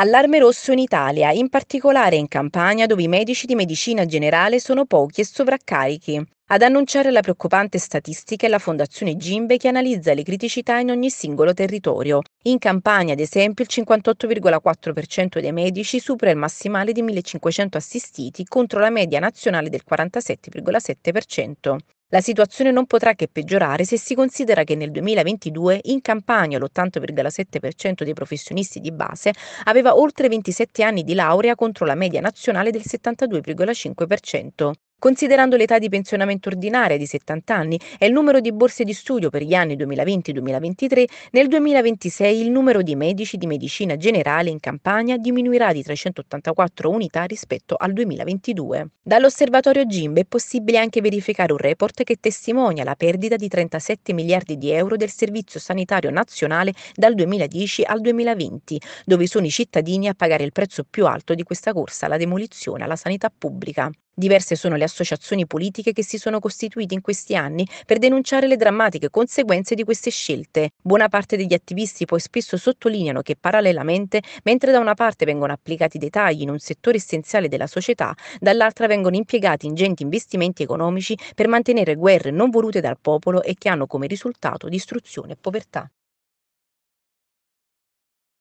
Allarme rosso in Italia, in particolare in Campania dove i medici di medicina generale sono pochi e sovraccarichi. Ad annunciare la preoccupante statistica è la Fondazione Gimbe che analizza le criticità in ogni singolo territorio. In Campania, ad esempio, il 58,4% dei medici supera il massimale di 1500 assistiti contro la media nazionale del 47,7%. La situazione non potrà che peggiorare se si considera che nel 2022 in Campania l'80,7% dei professionisti di base aveva oltre 27 anni di laurea contro la media nazionale del 72,5%. Considerando l'età di pensionamento ordinaria di 70 anni e il numero di borse di studio per gli anni 2020-2023, nel 2026 il numero di medici di medicina generale in Campania diminuirà di 384 unità rispetto al 2022. Dall'osservatorio GIMB è possibile anche verificare un report che testimonia la perdita di 37 miliardi di euro del Servizio Sanitario Nazionale dal 2010 al 2020, dove sono i cittadini a pagare il prezzo più alto di questa corsa alla demolizione alla sanità pubblica. Diverse sono le associazioni politiche che si sono costituite in questi anni per denunciare le drammatiche conseguenze di queste scelte. Buona parte degli attivisti poi spesso sottolineano che parallelamente, mentre da una parte vengono applicati dei tagli in un settore essenziale della società, dall'altra vengono impiegati ingenti investimenti economici per mantenere guerre non volute dal popolo e che hanno come risultato distruzione e povertà.